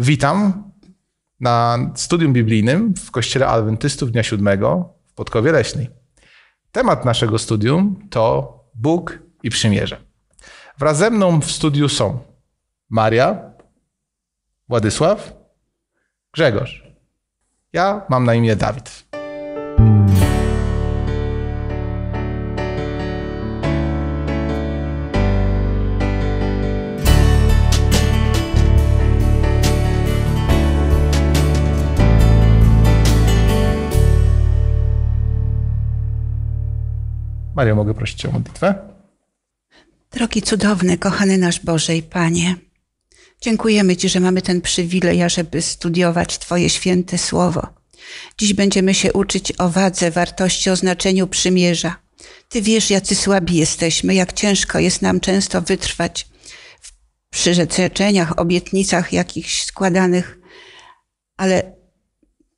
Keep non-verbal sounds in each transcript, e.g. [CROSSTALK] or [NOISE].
Witam na studium biblijnym w Kościele Adwentystów Dnia Siódmego w Podkowie Leśnej. Temat naszego studium to Bóg i Przymierze. Wraz ze mną w studiu są Maria, Władysław, Grzegorz. Ja mam na imię Dawid. Mario, mogę prosić o modlitwę? Drogi cudowny, kochany nasz Boże i Panie, dziękujemy Ci, że mamy ten przywilej, ażeby studiować Twoje święte słowo. Dziś będziemy się uczyć o wadze, wartości, o znaczeniu przymierza. Ty wiesz, jacy słabi jesteśmy, jak ciężko jest nam często wytrwać w przyrzeczeniach, obietnicach jakichś składanych, ale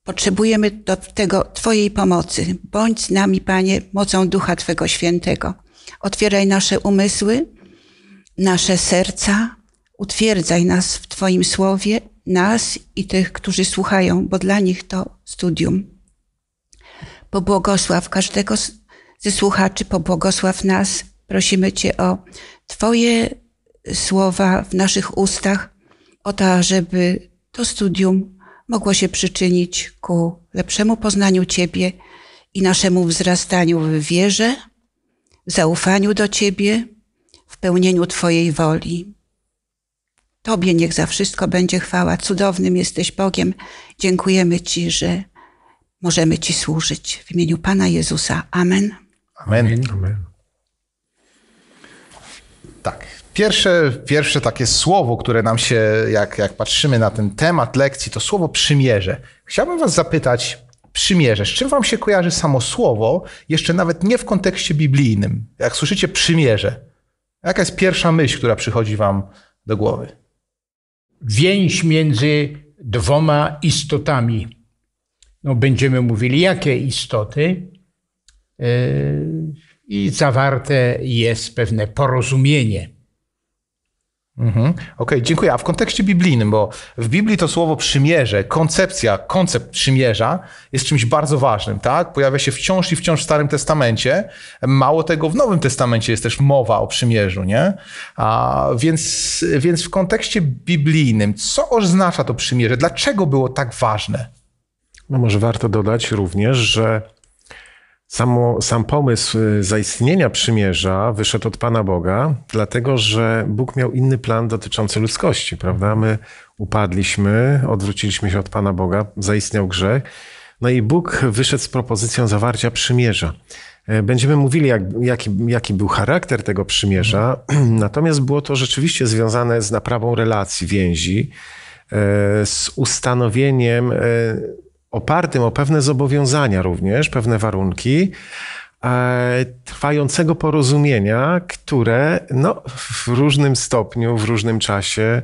Potrzebujemy do tego Twojej pomocy. Bądź z nami, Panie, mocą Ducha Twego Świętego. Otwieraj nasze umysły, nasze serca, utwierdzaj nas w Twoim słowie, nas i tych, którzy słuchają, bo dla nich to studium. Pobłogosław każdego ze słuchaczy, pobłogosław nas. Prosimy Cię o Twoje słowa w naszych ustach, o to, żeby to studium mogło się przyczynić ku lepszemu poznaniu Ciebie i naszemu wzrastaniu w wierze, w zaufaniu do Ciebie, w pełnieniu Twojej woli. Tobie niech za wszystko będzie chwała. Cudownym jesteś Bogiem. Dziękujemy Ci, że możemy Ci służyć. W imieniu Pana Jezusa. Amen. Amen. Amen. Tak. Pierwsze, pierwsze takie słowo, które nam się, jak, jak patrzymy na ten temat lekcji, to słowo przymierze. Chciałbym Was zapytać, przymierze, z czym Wam się kojarzy samo słowo, jeszcze nawet nie w kontekście biblijnym? Jak słyszycie przymierze, jaka jest pierwsza myśl, która przychodzi Wam do głowy? Więź między dwoma istotami. No, będziemy mówili, jakie istoty. Yy i zawarte jest pewne porozumienie. Mhm. Okej, okay, dziękuję. A w kontekście biblijnym, bo w Biblii to słowo przymierze, koncepcja, koncept przymierza jest czymś bardzo ważnym, tak? Pojawia się wciąż i wciąż w Starym Testamencie. Mało tego, w Nowym Testamencie jest też mowa o przymierzu, nie? A więc, więc w kontekście biblijnym, co oznacza to przymierze? Dlaczego było tak ważne? No może warto dodać również, że Samo, sam pomysł y, zaistnienia przymierza wyszedł od Pana Boga, dlatego że Bóg miał inny plan dotyczący ludzkości, prawda? My upadliśmy, odwróciliśmy się od Pana Boga, zaistniał grzech. No i Bóg wyszedł z propozycją zawarcia przymierza. E, będziemy mówili, jak, jaki, jaki był charakter tego przymierza, [CLEARS THROAT] natomiast było to rzeczywiście związane z naprawą relacji, więzi, e, z ustanowieniem e, opartym o pewne zobowiązania również, pewne warunki, e, trwającego porozumienia, które no, w różnym stopniu, w różnym czasie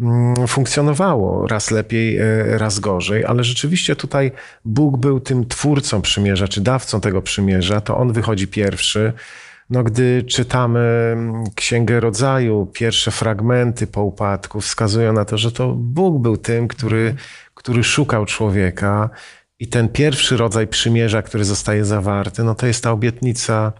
mm, funkcjonowało. Raz lepiej, e, raz gorzej, ale rzeczywiście tutaj Bóg był tym twórcą przymierza, czy dawcą tego przymierza, to on wychodzi pierwszy. No, gdy czytamy mm, Księgę Rodzaju, pierwsze fragmenty po upadku wskazują na to, że to Bóg był tym, który który szukał człowieka. I ten pierwszy rodzaj przymierza, który zostaje zawarty, no to jest ta obietnica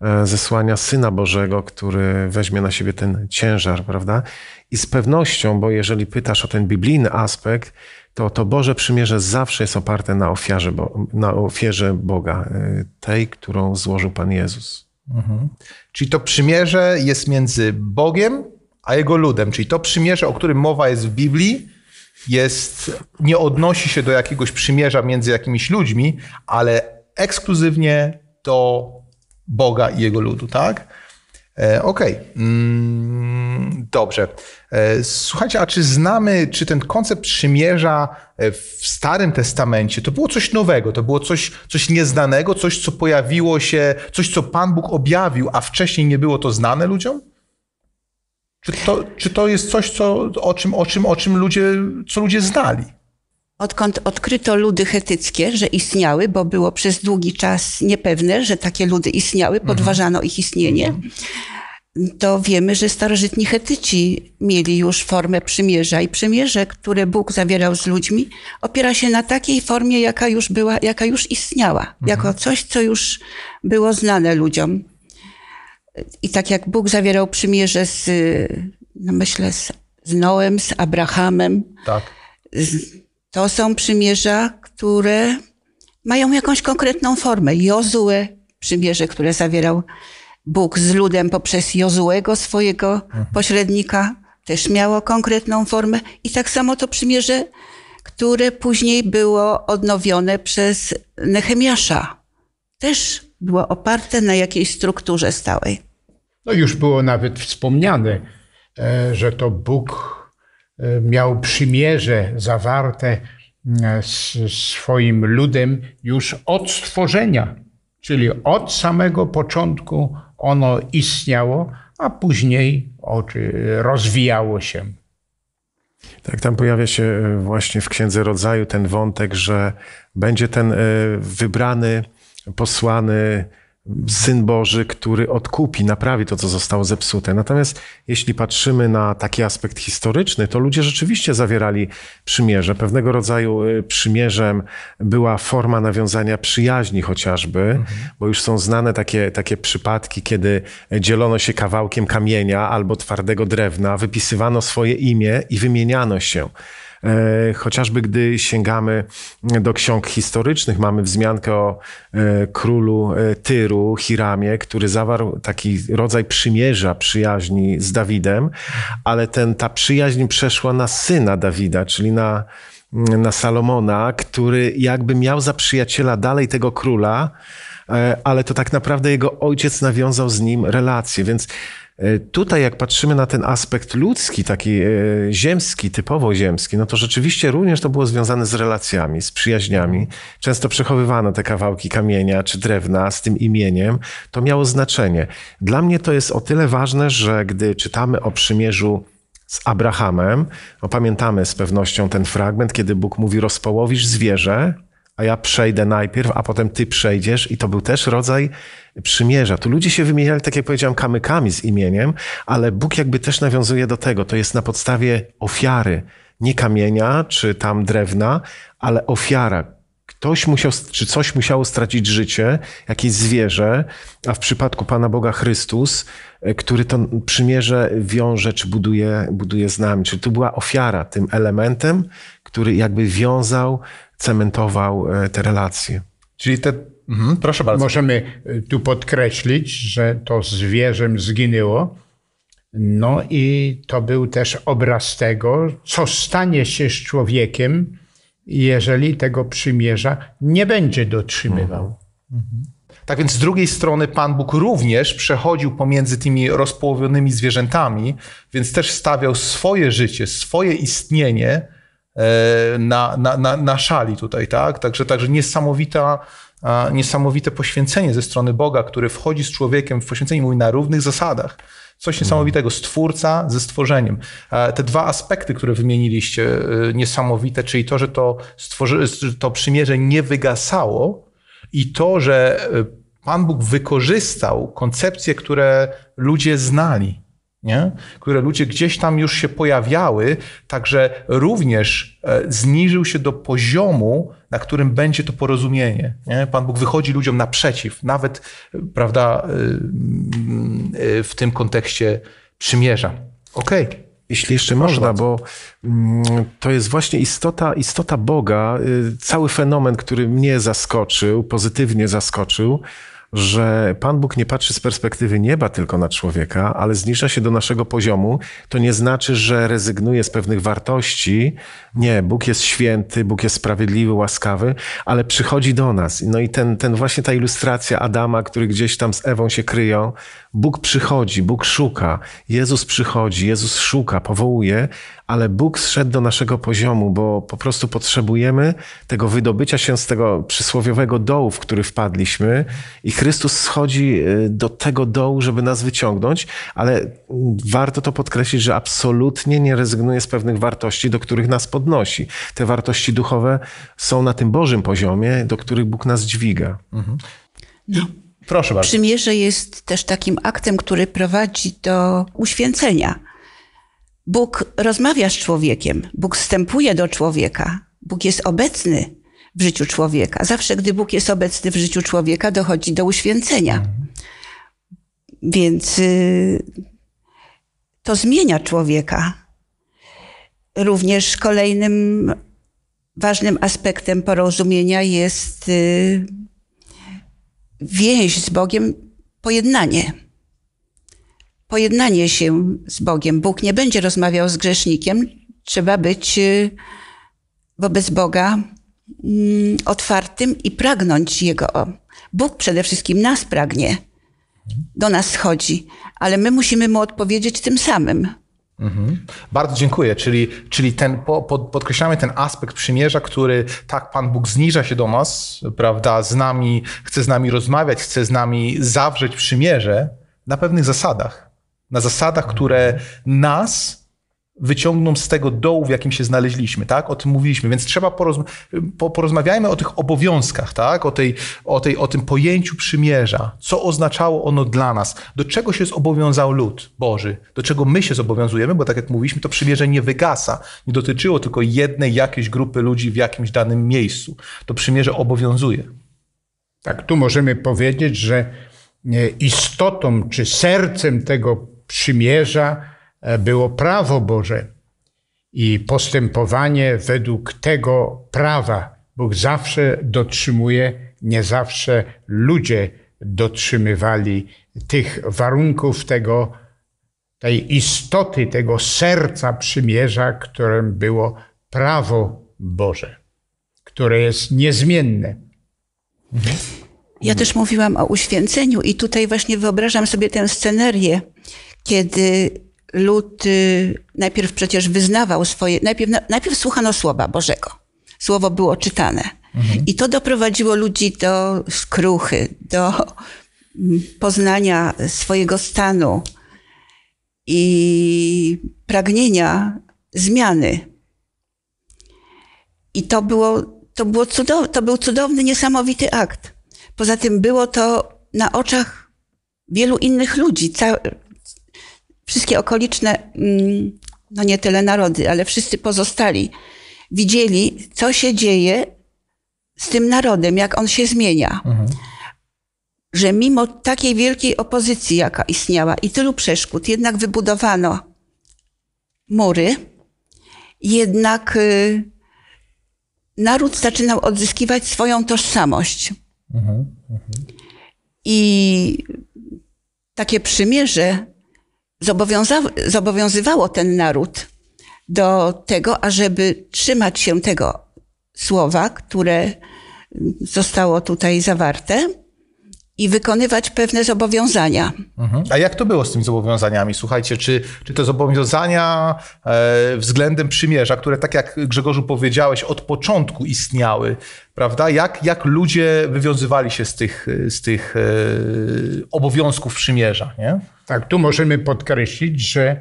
e, zesłania Syna Bożego, który weźmie na siebie ten ciężar, prawda? I z pewnością, bo jeżeli pytasz o ten biblijny aspekt, to to Boże przymierze zawsze jest oparte na ofiarze, Bo na ofierze Boga, e, tej, którą złożył Pan Jezus. Mhm. Czyli to przymierze jest między Bogiem a Jego ludem. Czyli to przymierze, o którym mowa jest w Biblii, jest, nie odnosi się do jakiegoś przymierza między jakimiś ludźmi, ale ekskluzywnie do Boga i jego ludu, tak? E, Okej, okay. mm, dobrze. E, słuchajcie, a czy znamy, czy ten koncept przymierza e, w Starym Testamencie to było coś nowego, to było coś, coś nieznanego, coś, co pojawiło się, coś, co Pan Bóg objawił, a wcześniej nie było to znane ludziom? Czy to, czy to jest coś, co, o, czym, o, czym, o czym ludzie, co ludzie znali? Odkąd odkryto ludy chetyckie, że istniały, bo było przez długi czas niepewne, że takie ludy istniały, mhm. podważano mhm. ich istnienie, to wiemy, że starożytni Chetyci mieli już formę przymierza i przymierze, które Bóg zawierał z ludźmi, opiera się na takiej formie, jaka już była, jaka już istniała, mhm. jako coś, co już było znane ludziom. I tak jak Bóg zawierał przymierze z, no myślę, z, z Noem, z Abrahamem, tak. to są przymierza, które mają jakąś konkretną formę. Jozue, przymierze, które zawierał Bóg z ludem poprzez Jozuego, swojego mhm. pośrednika, też miało konkretną formę. I tak samo to przymierze, które później było odnowione przez Nehemiasza. Też było oparte na jakiejś strukturze stałej. No już było nawet wspomniane, e, że to Bóg e, miał przymierze zawarte e, z swoim ludem już od stworzenia, czyli od samego początku ono istniało, a później rozwijało się. Tak, tam pojawia się właśnie w Księdze Rodzaju ten wątek, że będzie ten wybrany posłany Syn Boży, który odkupi, naprawi to, co zostało zepsute. Natomiast jeśli patrzymy na taki aspekt historyczny, to ludzie rzeczywiście zawierali przymierze. Pewnego rodzaju y, przymierzem była forma nawiązania przyjaźni chociażby, mhm. bo już są znane takie, takie przypadki, kiedy dzielono się kawałkiem kamienia albo twardego drewna, wypisywano swoje imię i wymieniano się. E, chociażby gdy sięgamy do ksiąg historycznych, mamy wzmiankę o e, królu e, Tyru, Hiramie, który zawarł taki rodzaj przymierza przyjaźni z Dawidem, ale ten, ta przyjaźń przeszła na syna Dawida, czyli na mm, na Salomona, który jakby miał za przyjaciela dalej tego króla, ale to tak naprawdę jego ojciec nawiązał z nim relacje, więc E, tutaj, jak patrzymy na ten aspekt ludzki, taki e, ziemski, typowo ziemski, no to rzeczywiście również to było związane z relacjami, z przyjaźniami. Często przechowywano te kawałki kamienia czy drewna z tym imieniem. To miało znaczenie. Dla mnie to jest o tyle ważne, że gdy czytamy o przymierzu z Abrahamem, no pamiętamy z pewnością ten fragment, kiedy Bóg mówi: Rozpołowisz zwierzę a ja przejdę najpierw, a potem ty przejdziesz. I to był też rodzaj przymierza. Tu ludzie się wymieniali, tak jak powiedziałem, kamykami z imieniem, ale Bóg jakby też nawiązuje do tego. To jest na podstawie ofiary, nie kamienia czy tam drewna, ale ofiara. Ktoś musiał, czy coś musiało stracić życie, jakieś zwierzę, a w przypadku Pana Boga Chrystus, e, który to przymierze wiąże czy buduje, buduje z nami. Czyli tu była ofiara tym elementem, który jakby wiązał cementował e, te relacje. Czyli te. Mhm, proszę bardzo. Możemy e, tu podkreślić, że to zwierzę zginęło. No i to był też obraz tego, co stanie się z człowiekiem, jeżeli tego przymierza nie będzie dotrzymywał. Mhm. Tak więc z drugiej strony Pan Bóg również przechodził pomiędzy tymi rozpołowionymi zwierzętami, więc też stawiał swoje życie, swoje istnienie E, na, na, na, na szali tutaj, tak? Także, także niesamowita, niesamowite poświęcenie ze strony Boga, który wchodzi z człowiekiem w poświęcenie, mówi na równych zasadach. Coś mhm. niesamowitego, stwórca ze stworzeniem. E, te dwa aspekty, które wymieniliście, e, niesamowite, czyli to, że to, stworzy, to przymierze nie wygasało i to, że Pan Bóg wykorzystał koncepcje, które ludzie znali nie? które ludzie gdzieś tam już się pojawiały, także również e, zniżył się do poziomu, na którym będzie to porozumienie. Nie? Pan Bóg wychodzi ludziom naprzeciw, nawet prawda, e, e, w tym kontekście przymierza. Okej. Okay. Jeśli jeszcze Proszę można, bardzo. bo mm, to jest właśnie istota, istota Boga, y, cały fenomen, który mnie zaskoczył, pozytywnie zaskoczył, że Pan Bóg nie patrzy z perspektywy nieba tylko na człowieka, ale zniża się do naszego poziomu, to nie znaczy, że rezygnuje z pewnych wartości. Nie, Bóg jest święty, Bóg jest sprawiedliwy, łaskawy, ale przychodzi do nas. No i ten, ten właśnie ta ilustracja Adama, który gdzieś tam z Ewą się kryją, Bóg przychodzi, Bóg szuka, Jezus przychodzi, Jezus szuka, powołuje, ale Bóg zszedł do naszego poziomu, bo po prostu potrzebujemy tego wydobycia się z tego przysłowiowego dołu, w który wpadliśmy i Chrystus schodzi y, do tego dołu, żeby nas wyciągnąć, ale warto to podkreślić, że absolutnie nie rezygnuje z pewnych wartości, do których nas podnosi. Te wartości duchowe są na tym Bożym poziomie, do których Bóg nas dźwiga. Mhm. No. Proszę bardzo. Przymierze jest też takim aktem, który prowadzi do uświęcenia. Bóg rozmawia z człowiekiem, Bóg wstępuje do człowieka, Bóg jest obecny w życiu człowieka. Zawsze, gdy Bóg jest obecny w życiu człowieka, dochodzi do uświęcenia. Więc y, to zmienia człowieka. Również kolejnym ważnym aspektem porozumienia jest y, więź z Bogiem, pojednanie. Pojednanie się z Bogiem. Bóg nie będzie rozmawiał z grzesznikiem. Trzeba być y, wobec Boga Mm, otwartym i pragnąć Jego. Bóg przede wszystkim nas pragnie, do nas schodzi, ale my musimy Mu odpowiedzieć tym samym. Mhm. Bardzo dziękuję. Czyli, czyli ten, podkreślamy ten aspekt przymierza, który tak Pan Bóg zniża się do nas, prawda, z nami, chce z nami rozmawiać, chce z nami zawrzeć przymierze na pewnych zasadach. Na zasadach, które nas wyciągną z tego dołu, w jakim się znaleźliśmy, tak? O tym mówiliśmy, więc trzeba porozma porozmawiajmy o tych obowiązkach, tak? O, tej, o, tej, o tym pojęciu przymierza, co oznaczało ono dla nas, do czego się zobowiązał lud Boży, do czego my się zobowiązujemy, bo tak jak mówiliśmy, to przymierze nie wygasa, nie dotyczyło tylko jednej jakiejś grupy ludzi w jakimś danym miejscu. To przymierze obowiązuje. Tak, tu możemy powiedzieć, że e, istotą czy sercem tego przymierza E, było prawo Boże i postępowanie według tego prawa. Bóg zawsze dotrzymuje, nie zawsze ludzie dotrzymywali tych warunków tego, tej istoty, tego serca przymierza, którym było prawo Boże, które jest niezmienne. Ja też mówiłam o uświęceniu i tutaj właśnie wyobrażam sobie tę scenerię, kiedy lud najpierw przecież wyznawał swoje, najpierw, najpierw słuchano Słowa Bożego. Słowo było czytane. I to doprowadziło ludzi do skruchy, do poznania swojego stanu i pragnienia zmiany. I to, było, to, było cudow, to był cudowny, niesamowity akt. Poza tym było to na oczach wielu innych ludzi wszystkie okoliczne, mm, no nie tyle narody, ale wszyscy pozostali, widzieli, co się dzieje z tym narodem, jak on się zmienia. Mhm. Że mimo takiej wielkiej opozycji, jaka istniała i tylu przeszkód, jednak wybudowano mury, jednak y, naród zaczynał odzyskiwać swoją tożsamość. Mhm. Mhm. I takie przymierze zobowiąza- zobowiązywało ten naród do tego, ażeby trzymać się tego słowa, które zostało tutaj zawarte i wykonywać pewne zobowiązania. Mhm. A jak to było z tymi zobowiązaniami? Słuchajcie, czy, czy te zobowiązania e, względem przymierza, które tak jak Grzegorzu powiedziałeś, od początku istniały, prawda? Jak, jak ludzie wywiązywali się z tych, z tych e, obowiązków przymierza? Nie? Tak, tu możemy podkreślić, że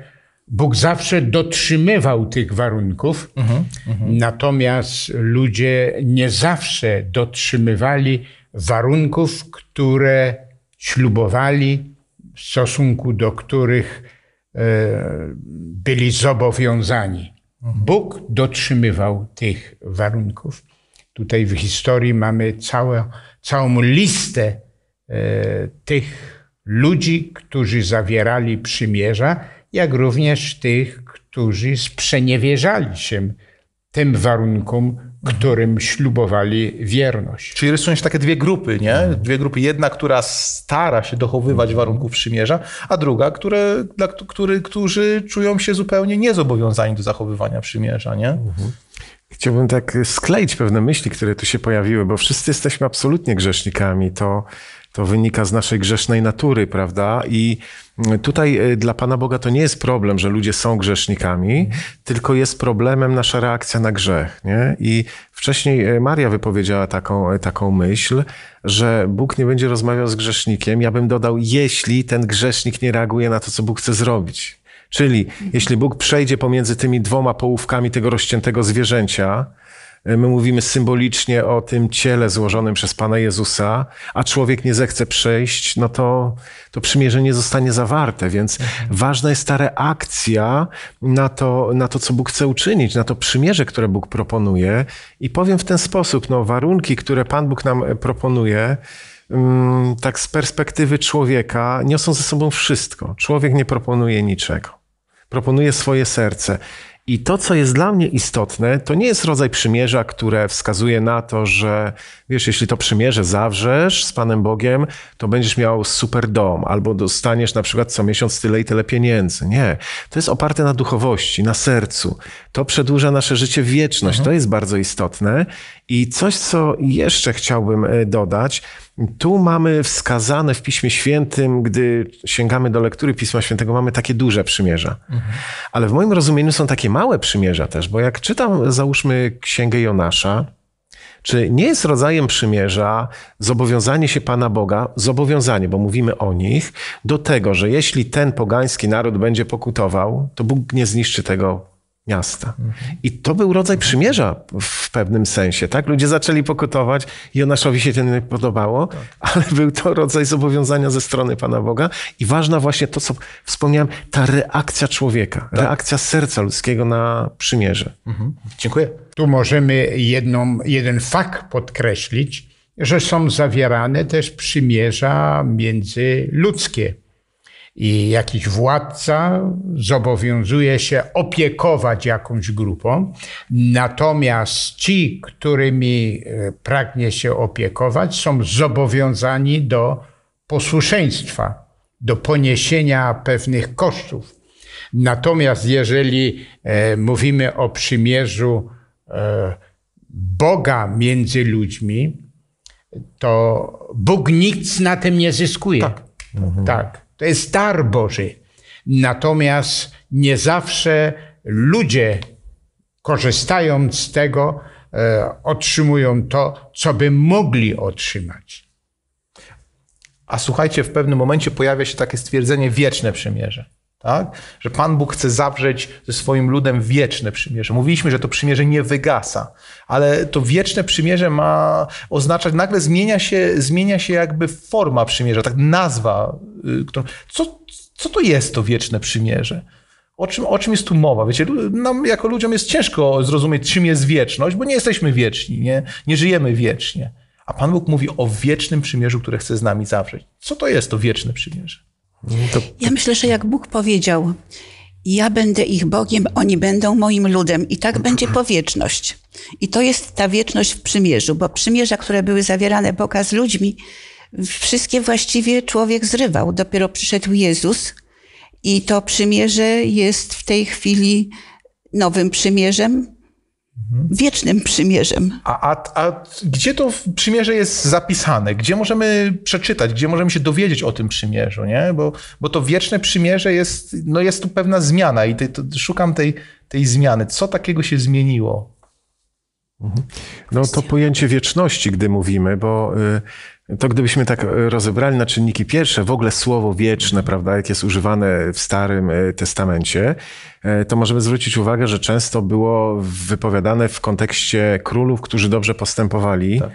Bóg zawsze dotrzymywał tych warunków, mhm, mhm. natomiast ludzie nie zawsze dotrzymywali warunków, które ślubowali, w stosunku do których e, byli zobowiązani. Bóg dotrzymywał tych warunków. Tutaj w historii mamy całe, całą listę e, tych ludzi, którzy zawierali przymierza, jak również tych, którzy sprzeniewierzali się tym warunkom, którym ślubowali wierność. Czyli rysują się takie dwie grupy, nie? Dwie grupy. Jedna, która stara się dochowywać warunków przymierza, a druga, które, dla, który, którzy czują się zupełnie niezobowiązani do zachowywania przymierza, nie? Chciałbym tak skleić pewne myśli, które tu się pojawiły, bo wszyscy jesteśmy absolutnie grzesznikami. To, to wynika z naszej grzesznej natury, prawda? I Tutaj e, dla Pana Boga to nie jest problem, że ludzie są grzesznikami, tylko jest problemem nasza reakcja na grzech. Nie? I wcześniej e, Maria wypowiedziała taką, e, taką myśl, że Bóg nie będzie rozmawiał z grzesznikiem. Ja bym dodał, jeśli ten grzesznik nie reaguje na to, co Bóg chce zrobić. Czyli jeśli Bóg przejdzie pomiędzy tymi dwoma połówkami tego rozciętego zwierzęcia, E, my mówimy symbolicznie o tym ciele złożonym przez Pana Jezusa, a człowiek nie zechce przejść, no to, to przymierze nie zostanie zawarte. Więc ważna jest ta reakcja na to, na to, co Bóg chce uczynić, na to przymierze, które Bóg proponuje. I powiem w ten sposób, no, warunki, które Pan Bóg nam e, proponuje, mm, tak z perspektywy człowieka, niosą ze sobą wszystko. Człowiek nie proponuje niczego. Proponuje swoje serce. I to, co jest dla mnie istotne, to nie jest rodzaj przymierza, które wskazuje na to, że wiesz, jeśli to przymierze zawrzesz z Panem Bogiem, to będziesz miał super dom, albo dostaniesz na przykład co miesiąc tyle i tyle pieniędzy. Nie. To jest oparte na duchowości, na sercu. To przedłuża nasze życie wieczność. Mhm. To jest bardzo istotne. I coś, co jeszcze chciałbym e, dodać, tu mamy wskazane w Piśmie Świętym, gdy sięgamy do lektury Pisma Świętego, mamy takie duże przymierza. Mhm. Ale w moim rozumieniu są takie małe przymierza też, bo jak czytam, załóżmy, Księgę Jonasza, czy nie jest rodzajem przymierza zobowiązanie się Pana Boga, zobowiązanie, bo mówimy o nich, do tego, że jeśli ten pogański naród będzie pokutował, to Bóg nie zniszczy tego miasta. Mhm. I to był rodzaj przymierza w pewnym sensie, tak? Ludzie zaczęli pokutować, Jonaszowi się to nie podobało, tak. ale był to rodzaj zobowiązania ze strony Pana Boga i ważna właśnie to, co wspomniałem, ta reakcja człowieka, tak. reakcja serca ludzkiego na przymierze. Mhm. Dziękuję. Tu możemy jedną, jeden fakt podkreślić, że są zawierane też przymierza międzyludzkie i jakiś władca zobowiązuje się opiekować jakąś grupą, natomiast ci, którymi e, pragnie się opiekować, są zobowiązani do posłuszeństwa, do poniesienia pewnych kosztów. Natomiast jeżeli e, mówimy o przymierzu e, Boga między ludźmi, to Bóg nic na tym nie zyskuje. Tak. Mhm. tak. To jest dar Boży. Natomiast nie zawsze ludzie, korzystając z tego, e, otrzymują to, co by mogli otrzymać. A słuchajcie, w pewnym momencie pojawia się takie stwierdzenie wieczne przymierze. Tak? Że Pan Bóg chce zawrzeć ze swoim ludem wieczne przymierze. Mówiliśmy, że to przymierze nie wygasa, ale to wieczne przymierze ma oznaczać, nagle zmienia się, zmienia się jakby forma przymierza, tak nazwa. Y, którą, co, co to jest to wieczne przymierze? O czym, o czym jest tu mowa? Wiecie, nam jako ludziom jest ciężko zrozumieć, czym jest wieczność, bo nie jesteśmy wieczni, nie, nie żyjemy wiecznie. A Pan Bóg mówi o wiecznym przymierzu, które chce z nami zawrzeć. Co to jest to wieczne przymierze? No to... Ja myślę, że jak Bóg powiedział, ja będę ich Bogiem, oni będą moim ludem i tak będzie po wieczność. I to jest ta wieczność w przymierzu, bo przymierza, które były zawierane Boga z ludźmi, wszystkie właściwie człowiek zrywał. Dopiero przyszedł Jezus i to przymierze jest w tej chwili nowym przymierzem, Mhm. wiecznym przymierzem. A, a, a gdzie to przymierze jest zapisane? Gdzie możemy przeczytać? Gdzie możemy się dowiedzieć o tym przymierzu? Nie? Bo, bo to wieczne przymierze jest, no jest tu pewna zmiana i to, szukam tej, tej zmiany. Co takiego się zmieniło? Mhm. No to pojęcie wieczności, gdy mówimy, bo y, to gdybyśmy tak e, rozebrali na czynniki pierwsze, w ogóle słowo wieczne, prawda, jak jest używane w Starym e, Testamencie, e, to możemy zwrócić uwagę, że często było wypowiadane w kontekście królów, którzy dobrze postępowali, tak.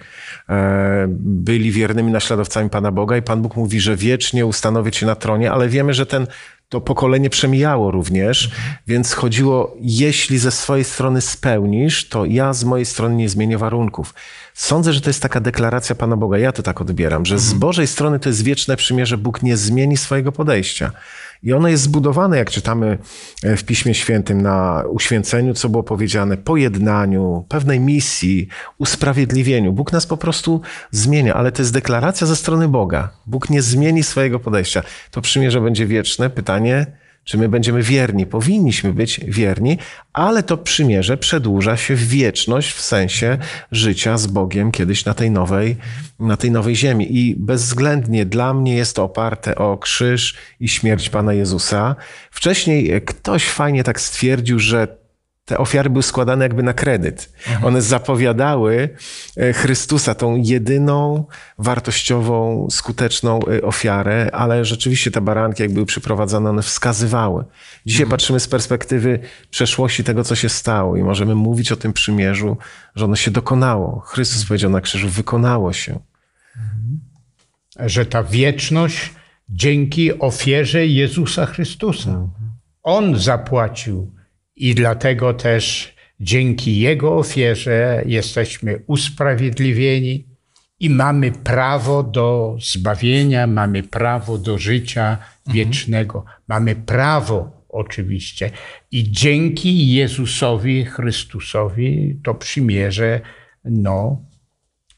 byli wiernymi naśladowcami Pana Boga i Pan Bóg mówi, że wiecznie ustanowię Cię na tronie, ale wiemy, że ten to pokolenie przemijało również, więc chodziło, jeśli ze swojej strony spełnisz, to ja z mojej strony nie zmienię warunków. Sądzę, że to jest taka deklaracja Pana Boga, ja to tak odbieram, że z mhm. Bożej strony to jest wieczne przymierze, Bóg nie zmieni swojego podejścia. I ono jest zbudowane, jak czytamy e, w Piśmie Świętym, na uświęceniu, co było powiedziane, pojednaniu, pewnej misji, usprawiedliwieniu. Bóg nas po prostu zmienia, ale to jest deklaracja ze strony Boga. Bóg nie zmieni swojego podejścia. To przymierze będzie wieczne. Pytanie, że my będziemy wierni, powinniśmy być wierni, ale to przymierze przedłuża się w wieczność w sensie życia z Bogiem kiedyś na tej nowej, na tej nowej ziemi. I bezwzględnie dla mnie jest to oparte o krzyż i śmierć Pana Jezusa. Wcześniej ktoś fajnie tak stwierdził, że te ofiary były składane jakby na kredyt. One zapowiadały e, Chrystusa, tą jedyną wartościową, skuteczną e, ofiarę, ale rzeczywiście te baranki, jak były przyprowadzane, one wskazywały. Dzisiaj mhm. patrzymy z perspektywy przeszłości tego, co się stało i możemy mówić o tym przymierzu, że ono się dokonało. Chrystus mhm. powiedział na krzyżu, wykonało się. Mhm. Że ta wieczność dzięki ofierze Jezusa Chrystusa. Mhm. On zapłacił i dlatego też dzięki Jego ofierze jesteśmy usprawiedliwieni i mamy prawo do zbawienia, mamy prawo do życia mhm. wiecznego, mhm. mamy prawo oczywiście. I dzięki Jezusowi Chrystusowi to przymierze, no,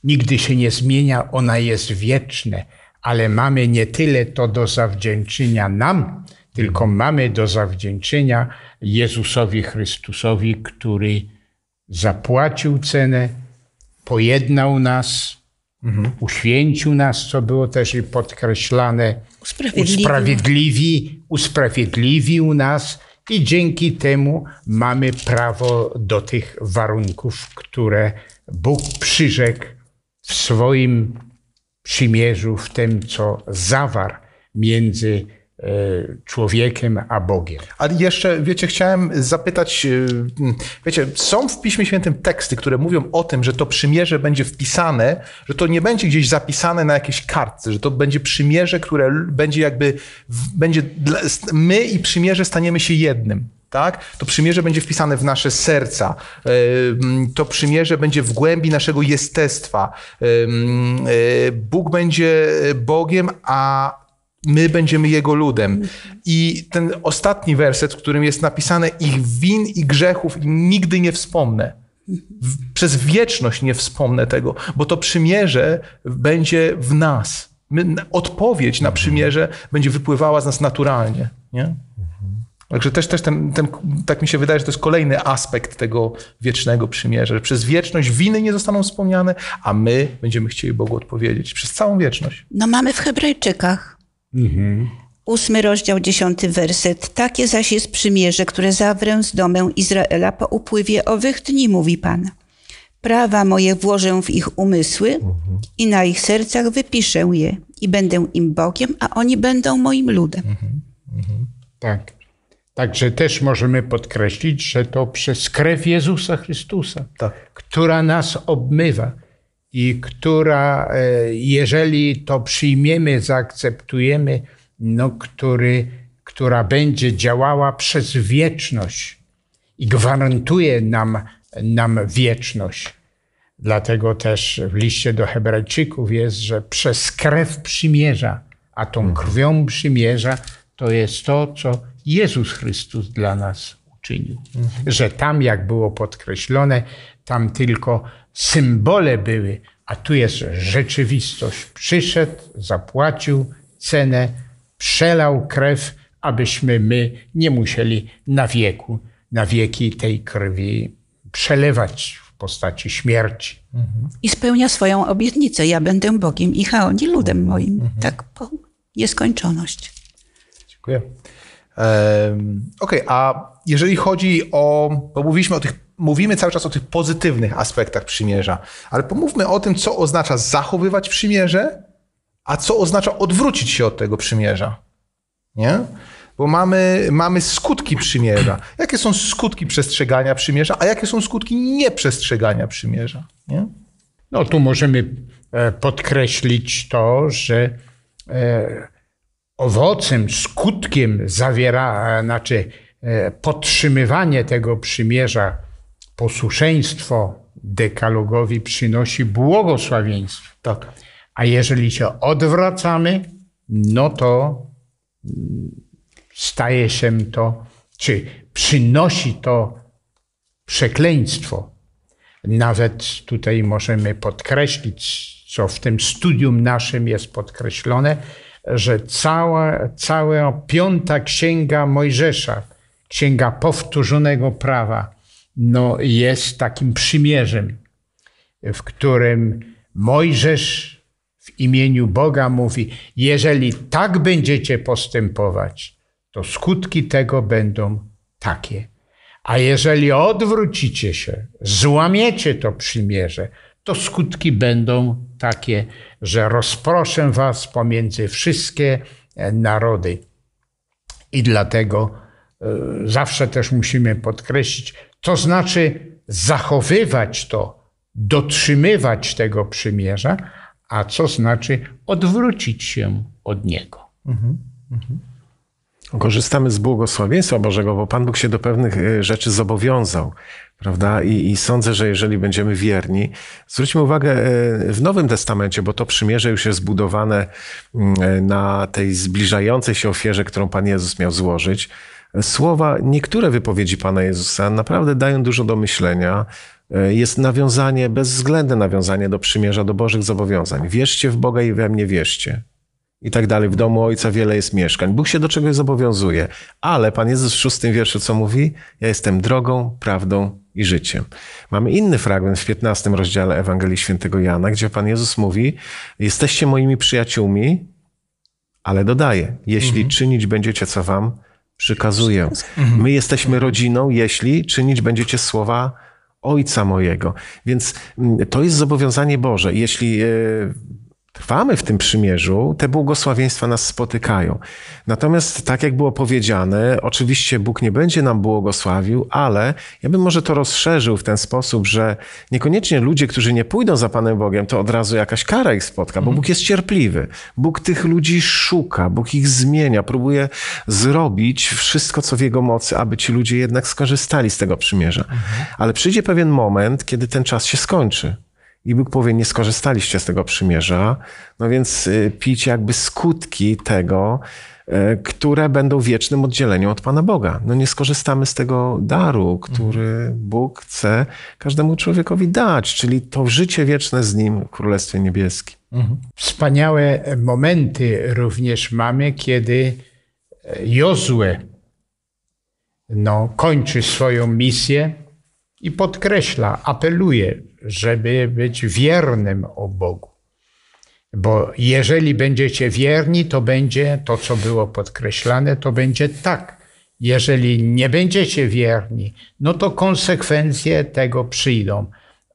nigdy się nie zmienia, ona jest wieczne, ale mamy nie tyle to do zawdzięczenia nam, tylko mamy do zawdzięczenia Jezusowi Chrystusowi, który zapłacił cenę, pojednał nas, mhm. uświęcił nas, co było też i podkreślane, usprawiedliwił, usprawiedliwi, usprawiedliwił nas i dzięki temu mamy prawo do tych warunków, które Bóg przyrzekł w swoim przymierzu, w tym, co zawarł między Y, człowiekiem, a Bogiem. Ale jeszcze, wiecie, chciałem zapytać, y, mm, wiecie, są w Piśmie Świętym teksty, które mówią o tym, że to przymierze będzie wpisane, że to nie będzie gdzieś zapisane na jakiejś kartce, że to będzie przymierze, które będzie jakby, będzie, my i przymierze staniemy się jednym. Tak? To przymierze będzie wpisane w nasze serca, y, mm, to przymierze będzie w głębi naszego jestestwa. Mm, Bóg będzie Bogiem, a My będziemy Jego ludem. I ten ostatni werset, w którym jest napisane: Ich win i grzechów nigdy nie wspomnę. Przez wieczność nie wspomnę tego, bo to przymierze będzie w nas. My, odpowiedź na przymierze będzie wypływała z nas naturalnie. Nie? Także też, też ten, ten, tak mi się wydaje, że to jest kolejny aspekt tego wiecznego przymierza, że przez wieczność winy nie zostaną wspomniane, a my będziemy chcieli Bogu odpowiedzieć przez całą wieczność. No mamy w Hebrajczykach Mhm. Ósmy rozdział, dziesiąty werset. Takie zaś jest przymierze, które zawrę z domem Izraela po upływie owych dni, mówi Pan. Prawa moje włożę w ich umysły i na ich sercach wypiszę je i będę im Bogiem, a oni będą moim ludem. Mhm. Mhm. Tak. Także też możemy podkreślić, że to przez krew Jezusa Chrystusa, tak. która nas obmywa i która, e, jeżeli to przyjmiemy, zaakceptujemy, no, który, która będzie działała przez wieczność i gwarantuje nam, nam wieczność. Dlatego też w liście do Hebrajczyków jest, że przez krew przymierza, a tą mhm. krwią przymierza to jest to, co Jezus Chrystus dla nas czynił. Mhm. Że tam, jak było podkreślone, tam tylko symbole były, a tu jest rzeczywistość. Przyszedł, zapłacił cenę, przelał krew, abyśmy my nie musieli na wieku, na wieki tej krwi przelewać w postaci śmierci. Mhm. I spełnia swoją obietnicę. Ja będę Bogiem i a ludem moim. Mhm. Tak po nieskończoność. Dziękuję. Okej, okay, a jeżeli chodzi o, bo mówiliśmy o tych, mówimy cały czas o tych pozytywnych aspektach przymierza, ale pomówmy o tym, co oznacza zachowywać przymierze, a co oznacza odwrócić się od tego przymierza. Nie? Bo mamy, mamy skutki przymierza. Jakie są skutki przestrzegania przymierza, a jakie są skutki nieprzestrzegania przymierza? Nie? No tu możemy e, podkreślić to, że e, owocem, skutkiem zawiera, e, znaczy e, podtrzymywanie tego przymierza, posłuszeństwo dekalogowi przynosi błogosławieństwo. Tak. A jeżeli się odwracamy, no to mm, staje się to, czy przynosi to przekleństwo. Nawet tutaj możemy podkreślić, co w tym studium naszym jest podkreślone, że cała, cała piąta księga Mojżesza, księga powtórzonego prawa, no jest takim przymierzem, w którym Mojżesz w imieniu Boga mówi: Jeżeli tak będziecie postępować, to skutki tego będą takie. A jeżeli odwrócicie się, złamiecie to przymierze, to skutki będą takie, że rozproszę was pomiędzy wszystkie e, narody. I dlatego e, zawsze też musimy podkreślić, to znaczy zachowywać to, dotrzymywać tego przymierza, a co znaczy odwrócić się od niego. Mhm, mhm korzystamy z błogosławieństwa Bożego, bo Pan Bóg się do pewnych e, rzeczy zobowiązał, prawda? I, I, sądzę, że jeżeli będziemy wierni, zwróćmy uwagę e, w Nowym Testamencie, bo to przymierze już jest zbudowane mm, e, na tej zbliżającej się ofierze, którą Pan Jezus miał złożyć. Słowa, niektóre wypowiedzi Pana Jezusa naprawdę dają dużo do myślenia. Jest nawiązanie, bezwzględne nawiązanie do przymierza, do Bożych zobowiązań. Wierzcie w Boga i we mnie wierzcie i tak dalej. W domu ojca wiele jest mieszkań. Bóg się do czegoś zobowiązuje. Ale Pan Jezus w szóstym wierszu co mówi? Ja jestem drogą, prawdą i życiem. Mamy inny fragment w 15 rozdziale Ewangelii Świętego Jana, gdzie Pan Jezus mówi: Jesteście moimi przyjaciółmi, ale dodaje, jeśli mhm. czynić będziecie, co wam przykazuję. Mhm. My jesteśmy rodziną, jeśli czynić będziecie słowa Ojca mojego. Więc mm, to jest zobowiązanie Boże. Jeśli e, trwamy w tym przymierzu, te błogosławieństwa nas spotykają. Natomiast, tak jak było powiedziane, oczywiście Bóg nie będzie nam błogosławił, ale ja bym może to rozszerzył w ten sposób, że niekoniecznie ludzie, którzy nie pójdą za Panem Bogiem, to od razu jakaś kara ich spotka, bo mhm. Bóg jest cierpliwy. Bóg tych ludzi szuka, Bóg ich zmienia, próbuje zrobić wszystko, co w Jego mocy, aby ci ludzie jednak skorzystali z tego przymierza. Mhm. Ale przyjdzie pewien moment, kiedy ten czas się skończy. I Bóg powie, nie skorzystaliście z tego przymierza, no więc y, pijcie jakby skutki tego, y, które będą wiecznym oddzieleniem od Pana Boga. No nie skorzystamy z tego daru, mhm. który Bóg chce każdemu człowiekowi dać, czyli to życie wieczne z Nim w Królestwie Niebieskim. Mhm. Wspaniałe momenty również mamy, kiedy e, Jozue no, kończy swoją misję i podkreśla, apeluje, żeby być wiernym o Bogu. Bo jeżeli będziecie wierni, to będzie to, co było podkreślane, to będzie tak. Jeżeli nie będziecie wierni, no to konsekwencje tego przyjdą.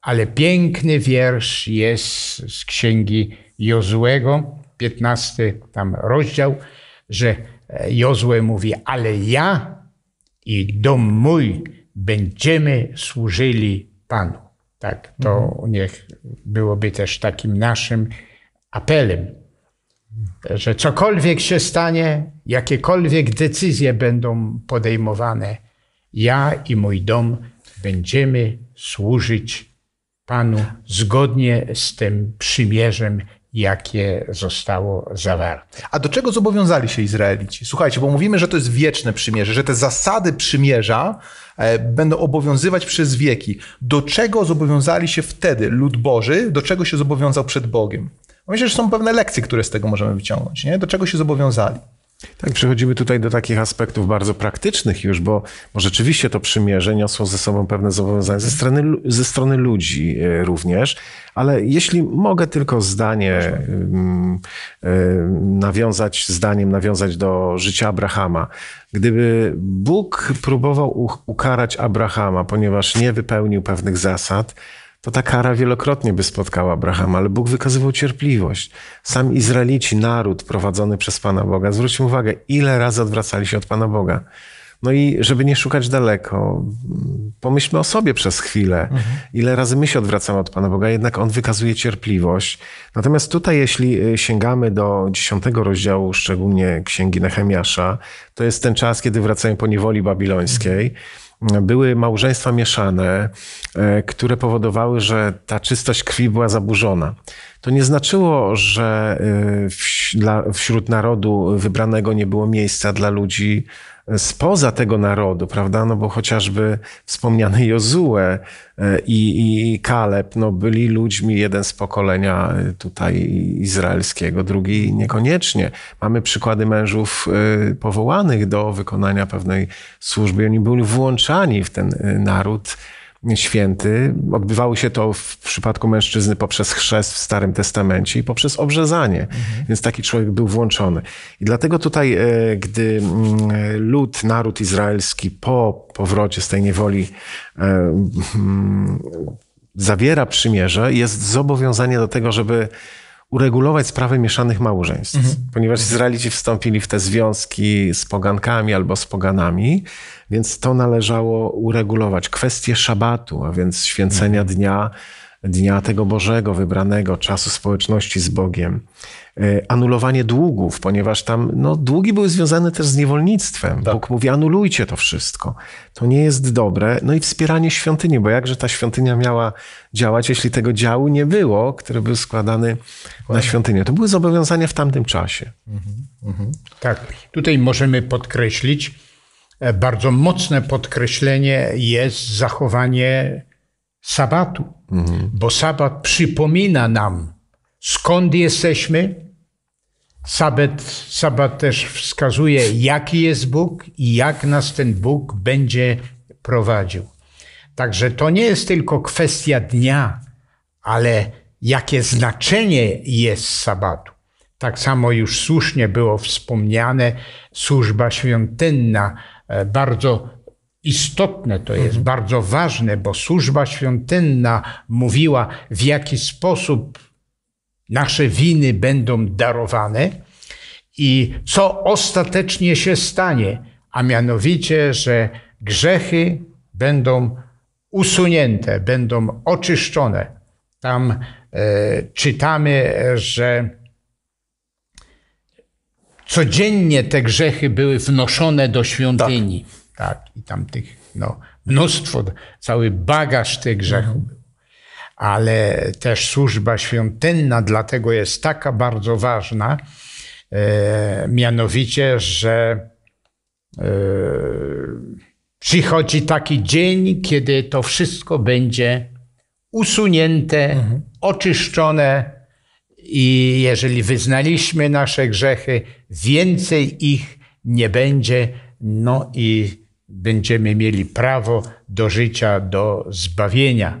Ale piękny wiersz jest z księgi Jozłego, 15 tam rozdział, że Jozłe mówi: Ale ja i dom mój będziemy służyli Panu. Tak, to mhm. niech byłoby też takim naszym apelem, że cokolwiek się stanie, jakiekolwiek decyzje będą podejmowane, ja i mój dom będziemy służyć Panu zgodnie z tym przymierzem, jakie zostało zawarte. A do czego zobowiązali się Izraelici? Słuchajcie, bo mówimy, że to jest wieczne przymierze, że te zasady przymierza e, będą obowiązywać przez wieki. Do czego zobowiązali się wtedy lud Boży, do czego się zobowiązał przed Bogiem? Myślę, że są pewne lekcje, które z tego możemy wyciągnąć. Nie? Do czego się zobowiązali? Tak, przechodzimy tutaj do takich aspektów bardzo praktycznych już, bo, bo rzeczywiście to przymierze niosło ze sobą pewne zobowiązania ze strony, ze strony ludzi e, również, ale jeśli mogę tylko zdanie e, e, nawiązać, zdaniem nawiązać do życia Abrahama. Gdyby Bóg próbował ukarać Abrahama, ponieważ nie wypełnił pewnych zasad, to ta kara wielokrotnie by spotkała Abrahama, ale Bóg wykazywał cierpliwość. Sam Izraelici, naród prowadzony przez Pana Boga, zwróćmy uwagę, ile razy odwracali się od Pana Boga. No i żeby nie szukać daleko, pomyślmy o sobie przez chwilę, mhm. ile razy my się odwracamy od Pana Boga, jednak On wykazuje cierpliwość. Natomiast tutaj, jeśli y, sięgamy do dziesiątego rozdziału, szczególnie Księgi Nehemiasza, to jest ten czas, kiedy wracają po niewoli babilońskiej. Mhm były małżeństwa mieszane, e, które powodowały, że ta czystość krwi była zaburzona. To nie znaczyło, że e, wśród narodu wybranego nie było miejsca dla ludzi spoza tego narodu, prawda? No bo chociażby wspomniany Jozue e, i, i Kaleb no byli ludźmi, jeden z pokolenia e, tutaj izraelskiego, drugi niekoniecznie. Mamy przykłady mężów e, powołanych do wykonania pewnej służby. Oni byli włączani w ten naród święty. Odbywało się to w przypadku mężczyzny poprzez chrzest w Starym Testamencie i poprzez obrzezanie. Mhm. Więc taki człowiek był włączony. I dlatego tutaj, e, gdy mm, e, lud, naród izraelski po powrocie z tej niewoli e, mm, zawiera przymierze, jest zobowiązanie do tego, żeby uregulować sprawy mieszanych małżeństw, mhm. ponieważ Izraelici wstąpili w te związki z pogankami albo z poganami, więc to należało uregulować. Kwestie szabatu, a więc święcenia mhm. dnia, dnia tego Bożego, wybranego, czasu społeczności z Bogiem. E, anulowanie długów, ponieważ tam no, długi były związane też z niewolnictwem. Tak. Bóg mówi, anulujcie to wszystko. To nie jest dobre. No i wspieranie świątyni, bo jakże ta świątynia miała działać, jeśli tego działu nie było, który był składany na świątynię. To były zobowiązania w tamtym czasie. Mhm, mhm. Tak. Tutaj możemy podkreślić, e, bardzo mocne podkreślenie jest zachowanie sabatu, mhm. bo sabat przypomina nam, skąd jesteśmy, Sabet, sabat też wskazuje, jaki jest Bóg i jak nas ten Bóg będzie prowadził. Także to nie jest tylko kwestia dnia, ale jakie znaczenie jest sabatu. Tak samo już słusznie było wspomniane, służba świątynna, e, bardzo istotne to jest, mhm. bardzo ważne, bo służba świątynna mówiła, w jaki sposób nasze winy będą darowane i co ostatecznie się stanie, a mianowicie, że grzechy będą usunięte, będą oczyszczone. Tam e, czytamy, że codziennie te grzechy były wnoszone do świątyni. Tak, tak. i tam tych no, mnóstwo, cały bagaż tych grzechów. Mhm ale też służba świątynna dlatego jest taka bardzo ważna, e, mianowicie, że e, przychodzi taki dzień, kiedy to wszystko będzie usunięte, mhm. oczyszczone i jeżeli wyznaliśmy nasze grzechy, więcej ich nie będzie, no i będziemy mieli prawo do życia, do zbawienia.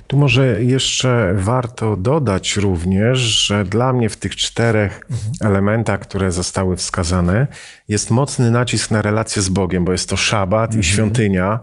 Tu może jeszcze warto dodać również, że dla mnie w tych czterech mhm. elementach, które zostały wskazane, jest mocny nacisk na relację z Bogiem, bo jest to szabat mhm. i świątynia.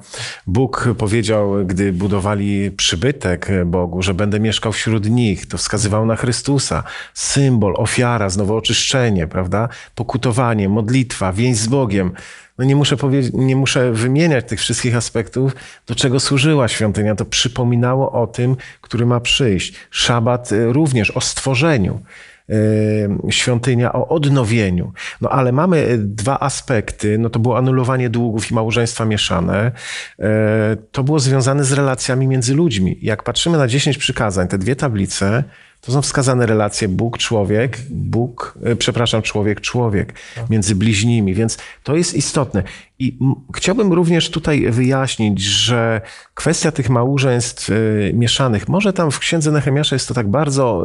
Bóg powiedział, gdy budowali przybytek Bogu, że będę mieszkał wśród nich. To wskazywał na Chrystusa. Symbol, ofiara, znowu oczyszczenie, prawda? Pokutowanie, modlitwa, więź z Bogiem. No nie muszę, powiedzieć, nie muszę wymieniać tych wszystkich aspektów, do czego służyła świątynia. To przypominało o tym, tym, który ma przyjść. Szabat y, również o stworzeniu. Y, świątynia o odnowieniu. No ale mamy dwa aspekty. No to było anulowanie długów i małżeństwa mieszane. Y, to było związane z relacjami między ludźmi. Jak patrzymy na 10 przykazań, te dwie tablice, to są wskazane relacje Bóg-człowiek, Bóg, y, przepraszam, człowiek-człowiek, tak. między bliźnimi, więc to jest istotne. I chciałbym również tutaj wyjaśnić, że kwestia tych małżeństw mieszanych, może tam w księdze Nehemiasza jest to tak bardzo.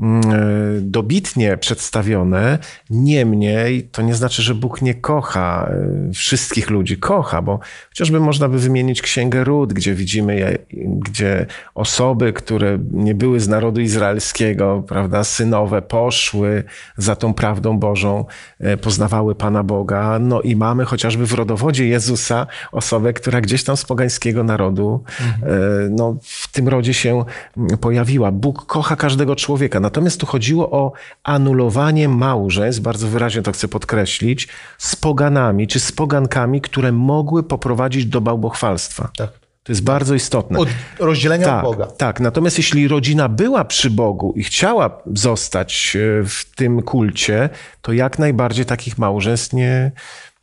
Mm, e, dobitnie przedstawione. Niemniej to nie znaczy, że Bóg nie kocha e, wszystkich ludzi. Kocha, bo chociażby można by wymienić Księgę Ród, gdzie widzimy, gdzie osoby, które nie były z narodu izraelskiego, prawda, synowe, poszły za tą prawdą Bożą, e, poznawały Pana Boga. No i mamy chociażby w rodowodzie Jezusa osobę, która gdzieś tam z pogańskiego narodu, mhm. no, w tym rodzie się mm, pojawiła. Bóg kocha każdego człowieka. Natomiast tu chodziło o anulowanie małżeństw, bardzo wyraźnie to chcę podkreślić, z poganami czy z pogankami, które mogły poprowadzić do bałbochwalstwa. Tak. To jest bardzo istotne. Od rozdzielenia tak, Boga. Tak, natomiast jeśli rodzina była przy Bogu i chciała zostać e, w tym kulcie, to jak najbardziej takich małżeństw nie,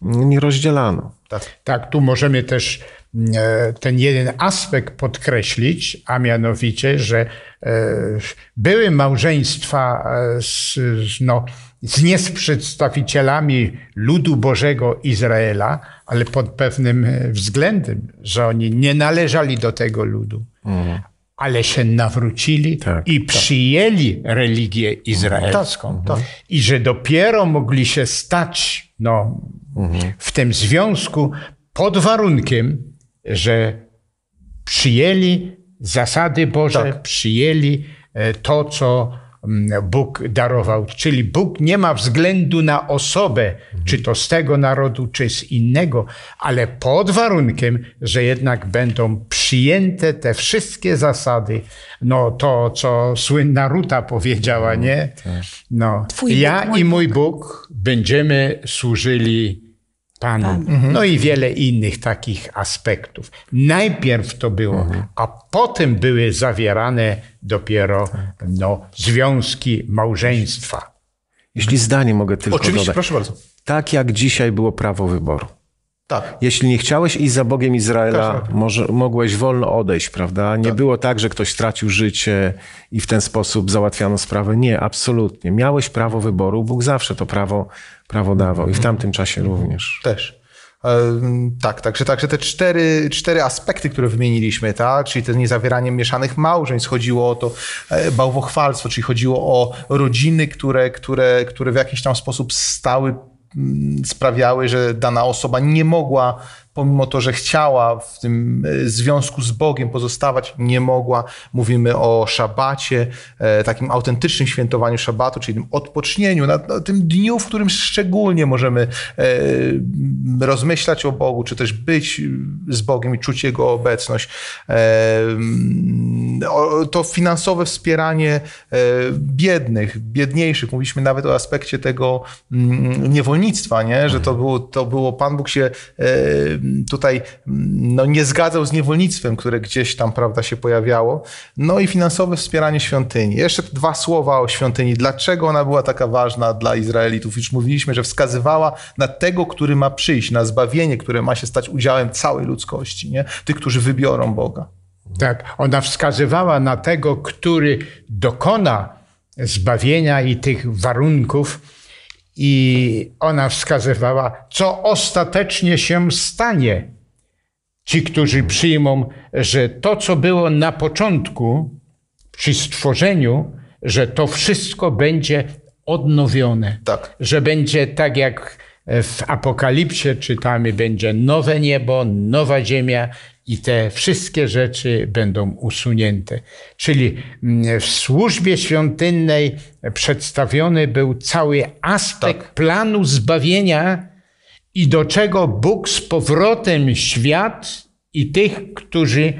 nie rozdzielano. Tak. tak, tu możemy też E, ten jeden aspekt podkreślić, a mianowicie, że e, były małżeństwa e, z, no, z z ludu Bożego Izraela, ale pod pewnym względem, że oni nie należeli do tego ludu. Mhm ale się nawrócili tak, i tak. przyjęli religię izraelską. Tak, tak. Mhm. I że dopiero mogli się stać no, mhm. w tym związku pod warunkiem, że przyjęli zasady Boże, tak. przyjęli e, to, co mm, Bóg darował. Czyli Bóg nie ma względu na osobę, czy to z tego narodu, czy z innego, ale pod warunkiem, że jednak będą przyjęte te wszystkie zasady. No to, co słynna Ruta powiedziała, no, nie? Tak. No, ja i mój Bóg będziemy służyli Panu. Mhm. No i wiele innych takich aspektów. Najpierw to było, mhm. a potem były zawierane dopiero no, związki małżeństwa. Jeśli zdanie mogę tylko Oczywiście, dodać. proszę bardzo. Tak jak dzisiaj było prawo wyboru. Tak. Jeśli nie chciałeś iść za Bogiem Izraela, tak, tak. może, mogłeś wolno odejść, prawda? Nie tak. było tak, że ktoś stracił życie i w ten sposób załatwiano sprawę. Nie, absolutnie. Miałeś prawo wyboru. Bóg zawsze to prawo, prawo dawał i w tamtym czasie również. Też. E, tak, także, także te cztery, cztery aspekty, które wymieniliśmy, tak? czyli to niezawieranie mieszanych małżeństw, chodziło o to e, bałwochwalstwo, czyli chodziło o rodziny, które, które, które w jakiś tam sposób stały Mm, sprawiały, że dana osoba nie mogła pomimo to, że chciała w tym e, związku z Bogiem pozostawać, nie mogła. Mówimy o szabacie, e, takim autentycznym świętowaniu szabatu, czyli tym odpocznieniu, na, na tym dniu, w którym szczególnie możemy e, rozmyślać o Bogu, czy też być z Bogiem i czuć Jego obecność. Mm, to finansowe wspieranie biednych, biedniejszych. Mówiliśmy nawet o aspekcie tego mm, niewolnictwa, nie? że to mhm. było, to było Pan Bóg się tutaj no, nie zgadzał z niewolnictwem, które gdzieś tam prawda, się pojawiało. No i finansowe wspieranie świątyni. Jeszcze dwa słowa o świątyni. Dlaczego ona była taka ważna dla Izraelitów? Już mówiliśmy, że wskazywała na tego, który ma przyjść, na zbawienie, które ma się stać udziałem całej ludzkości, nie? tych, którzy wybiorą Boga. Tak, ona wskazywała na tego, który dokona zbawienia i tych warunków, i ona wskazywała, co ostatecznie się stanie. Ci, którzy przyjmą, że to, co było na początku, przy stworzeniu, że to wszystko będzie odnowione. Tak. Że będzie tak jak w Apokalipsie czytamy, będzie nowe niebo, nowa ziemia i te wszystkie rzeczy będą usunięte. Czyli mm, w służbie świątynnej przedstawiony był cały aspekt tak. planu zbawienia i do czego Bóg z powrotem świat i tych, którzy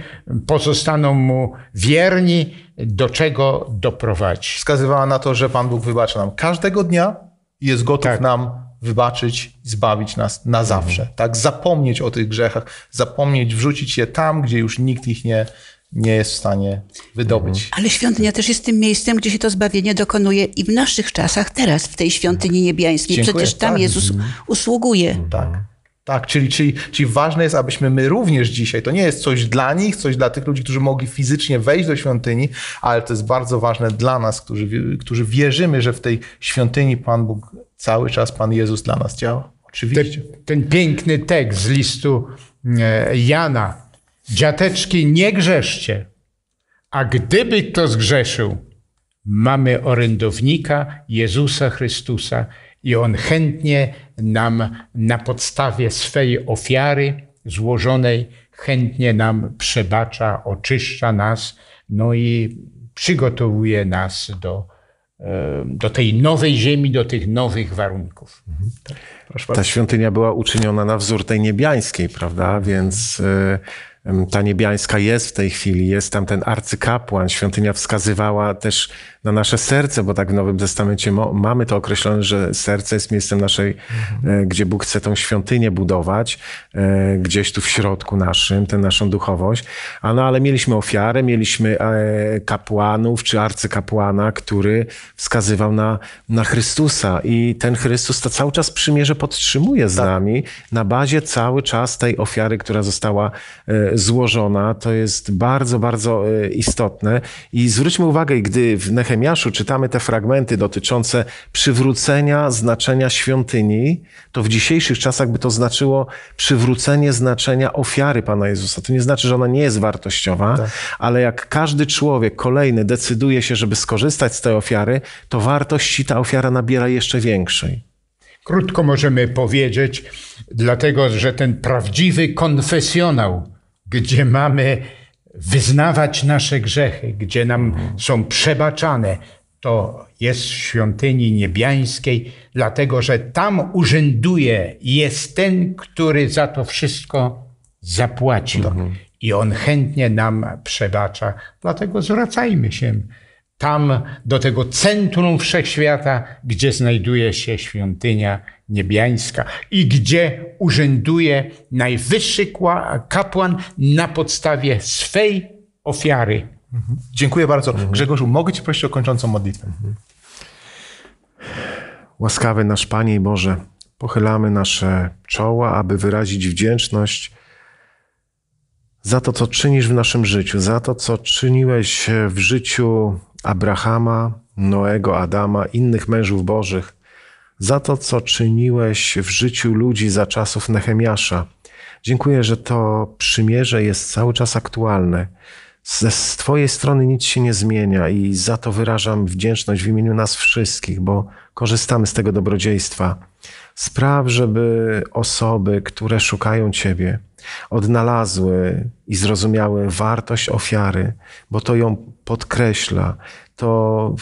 pozostaną mu wierni, do czego doprowadzi. Wskazywała na to, że Pan Bóg wybacza nam każdego dnia i jest gotów tak. nam wybaczyć, zbawić nas na zawsze. Mhm. Tak? Zapomnieć o tych grzechach, zapomnieć, wrzucić je tam, gdzie już nikt ich nie, nie jest w stanie wydobyć. Mhm. Ale świątynia też jest tym miejscem, gdzie się to zbawienie dokonuje i w naszych czasach, teraz, w tej świątyni niebiańskiej. Dziękuję. Przecież tam tak. Jezus mhm. usługuje. Tak. tak. Tak, czyli, czyli, czyli ważne jest, abyśmy my również dzisiaj, to nie jest coś dla nich, coś dla tych ludzi, którzy mogli fizycznie wejść do świątyni, ale to jest bardzo ważne dla nas, którzy, którzy wierzymy, że w tej świątyni Pan Bóg cały czas Pan Jezus dla nas działa. Oczywiście. Ten, ten piękny tekst z listu e, Jana. Dziateczki, nie grzeszcie. A gdyby kto zgrzeszył, mamy orędownika Jezusa Chrystusa i on chętnie nam na podstawie swej ofiary złożonej chętnie nam przebacza, oczyszcza nas, no i przygotowuje nas do E, do tej nowej ziemi, do tych nowych warunków. Mhm. Tak, Ta świątynia była uczyniona na wzór tej niebiańskiej, prawda? Więc e, ta niebiańska jest w tej chwili, jest tam ten arcykapłan. Świątynia wskazywała też na nasze serce, bo tak w Nowym Testamencie mamy to określone, że serce jest miejscem naszej, e, gdzie Bóg chce tą świątynię budować, e, gdzieś tu w środku naszym, tę naszą duchowość. A no, ale mieliśmy ofiarę, mieliśmy e, kapłanów czy arcykapłana, który wskazywał na, na Chrystusa i ten Chrystus to cały czas przymierze podtrzymuje z tak. nami na bazie cały czas tej ofiary, która została złożona, to jest bardzo, bardzo e, istotne. I zwróćmy uwagę, gdy w Nehemiaszu czytamy te fragmenty dotyczące przywrócenia znaczenia świątyni, to w dzisiejszych czasach by to znaczyło przywrócenie znaczenia ofiary Pana Jezusa. To nie znaczy, że ona nie jest wartościowa, tak. ale jak każdy człowiek kolejny decyduje się, żeby skorzystać z tej ofiary, to wartości ta ofiara nabiera jeszcze większej. Krótko możemy powiedzieć, dlatego że ten prawdziwy konfesjonał gdzie mamy wyznawać nasze grzechy, gdzie nam są przebaczane, to jest w świątyni niebiańskiej, dlatego że tam urzęduje jest ten, który za to wszystko zapłacił. Mhm. I on chętnie nam przebacza. Dlatego zwracajmy się tam do tego centrum wszechświata, gdzie znajduje się świątynia niebiańska i gdzie urzęduje najwyższy kapłan na podstawie swej ofiary. Mhm. Dziękuję bardzo. Mhm. Grzegorzu, mogę Ci prosić o kończącą modlitwę? Mhm. Łaskawy nasz Panie i Boże, pochylamy nasze czoła, aby wyrazić wdzięczność za to, co czynisz w naszym życiu, za to, co czyniłeś w życiu Abrahama, Noego, Adama, innych mężów bożych, za to, co czyniłeś w życiu ludzi za czasów Nehemiasza. Dziękuję, że to przymierze jest cały czas aktualne. Ze z Twojej strony nic się nie zmienia i za to wyrażam wdzięczność w imieniu nas wszystkich, bo korzystamy z tego dobrodziejstwa. Spraw, żeby osoby, które szukają Ciebie, odnalazły i zrozumiały wartość ofiary, bo to ją podkreśla, to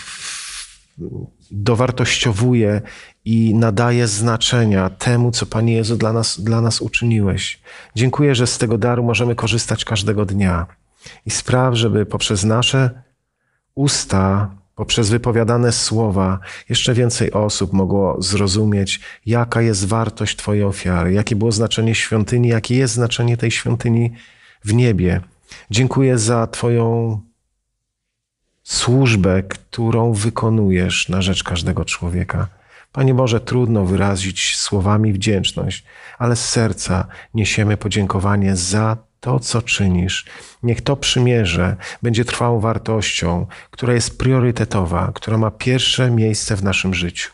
dowartościowuje i nadaje znaczenia temu, co Panie Jezu dla nas, dla nas uczyniłeś. Dziękuję, że z tego daru możemy korzystać każdego dnia. I spraw, żeby poprzez nasze usta Poprzez wypowiadane słowa jeszcze więcej osób mogło zrozumieć, jaka jest wartość Twojej ofiary, jakie było znaczenie świątyni, jakie jest znaczenie tej świątyni w niebie. Dziękuję za Twoją służbę, którą wykonujesz na rzecz każdego człowieka. Panie Boże, trudno wyrazić słowami wdzięczność, ale z serca niesiemy podziękowanie za to, co czynisz, niech to przymierze będzie trwałą wartością, która jest priorytetowa, która ma pierwsze miejsce w naszym życiu.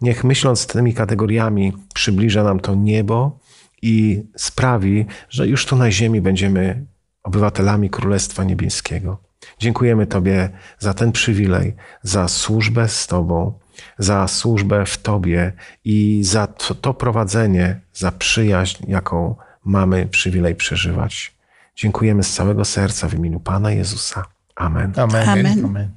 Niech myśląc tymi kategoriami przybliża nam to niebo i sprawi, że już tu na ziemi będziemy obywatelami Królestwa Niebieskiego. Dziękujemy Tobie za ten przywilej, za służbę z Tobą, za służbę w Tobie i za to, to prowadzenie, za przyjaźń, jaką mamy przywilej przeżywać. Dziękujemy z całego serca w imieniu Pana Jezusa. Amen. Amen. Amen. Amen.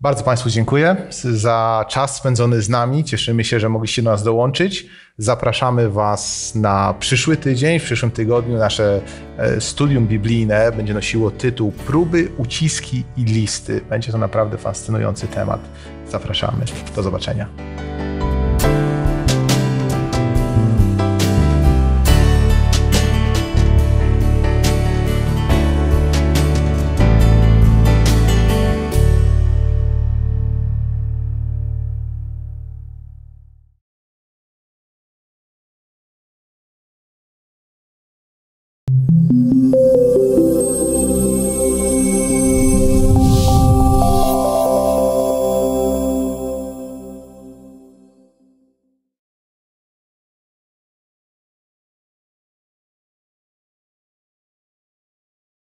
Bardzo Państwu dziękuję za czas spędzony z nami. Cieszymy się, że mogliście do nas dołączyć. Zapraszamy Was na przyszły tydzień. W przyszłym tygodniu nasze e, studium biblijne będzie nosiło tytuł Próby, uciski i listy. Będzie to naprawdę fascynujący temat. Zapraszamy. Do zobaczenia.